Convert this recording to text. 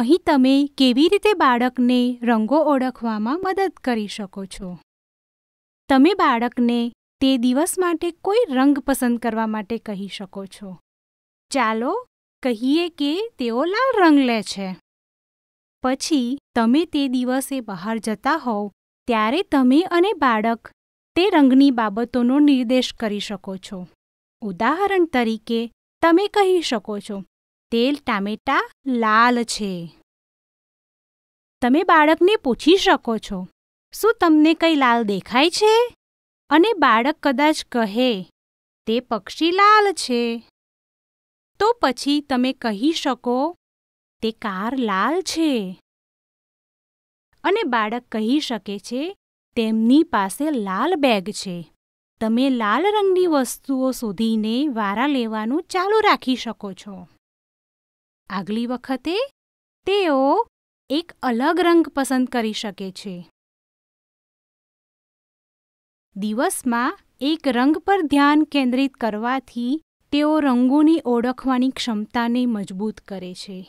અહીં તમે કેવી રીતે બાળકને રંગો ઓળખવામાં મદદ કરી શકો છો તમે બાળકને તે દિવસ માટે કોઈ રંગ પસંદ કરવા માટે કહી શકો છો ચાલો કહીએ કે તેઓ લાલ રંગ લે છે પછી તમે તે દિવસે બહાર જતા હોવ ત્યારે તમે અને બાળક તે રંગની બાબતોનો નિર્દેશ કરી શકો છો ઉદાહરણ તરીકે તમે કહી શકો છો તેલ ટામેટા લાલ છે તમે બાળકને પૂછી શકો છો શું તમને કંઈ લાલ દેખાય છે અને બાળક કદાચ કહે તે પક્ષી લાલ છે તો પછી તમે કહી શકો તે કાર લાલ છે અને બાળક કહી શકે છે તેમની પાસે લાલ બેગ છે તમે લાલ રંગની વસ્તુઓ શોધીને વારા લેવાનું ચાલુ રાખી શકો છો આગલી વખતે તેઓ એક અલગ રંગ પસંદ કરી શકે છે દિવસમાં એક રંગ પર ધ્યાન કેન્દ્રિત કરવાથી તેઓ રંગોની ઓળખવાની ક્ષમતાને મજબૂત કરે છે